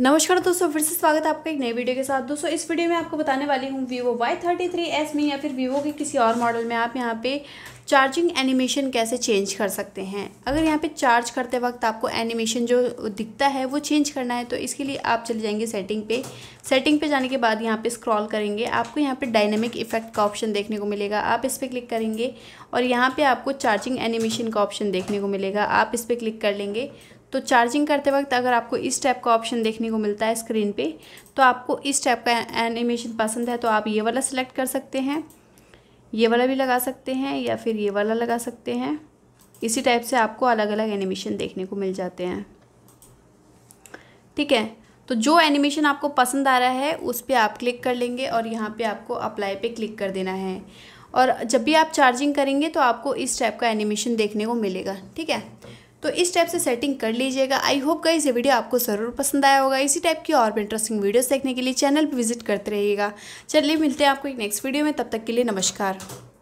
नमस्कार दोस्तों फिर से स्वागत है आपका एक नए वीडियो के साथ दोस्तों इस वीडियो में आपको बताने वाली हूँ Vivo Y thirty three S में या फिर वीवो के किसी और मॉडल में आप यहाँ पे चार्जिंग एनिमेशन कैसे चेंज कर सकते हैं अगर यहाँ पे चार्ज करते वक्त आपको एनिमेशन जो दिखता है वो चेंज करना है तो इसके लिए आप चले जाएंगे सेटिंग पे सेटिंग पे जाने के बाद यहाँ पे स्क्रॉल करेंगे आपको यहाँ पे डायनेमिक इफेक्ट का ऑप्शन देखने को मिलेगा आप इस पर क्लिक करेंगे और यहाँ पर आपको चार्जिंग एनिमेशन का ऑप्शन देखने को मिलेगा आप इस पर क्लिक कर लेंगे तो चार्जिंग करते वक्त अगर आपको इस टाइप का ऑप्शन देखने को मिलता है स्क्रीन पे तो आपको इस टाइप का एनिमेशन पसंद है तो आप ये वाला सिलेक्ट कर सकते हैं ये वाला भी लगा सकते हैं या फिर ये वाला लगा सकते हैं इसी टाइप से आपको अलग अलग एनिमेशन देखने को मिल जाते हैं ठीक है तो जो एनिमेशन आपको पसंद आ रहा है उस पर आप क्लिक कर लेंगे और यहाँ पर आपको अप्लाई पर क्लिक कर देना है और जब भी आप चार्जिंग करेंगे तो आपको इस टाइप का एनिमेशन देखने को मिलेगा ठीक है तो इस टाइप से सेटिंग कर लीजिएगा आई होप का ये वीडियो आपको ज़रूर पसंद आया होगा इसी टाइप की और भी इंटरेस्टिंग वीडियोस देखने के लिए चैनल पर विजिट करते रहिएगा चलिए मिलते हैं आपको एक नेक्स्ट वीडियो में तब तक के लिए नमस्कार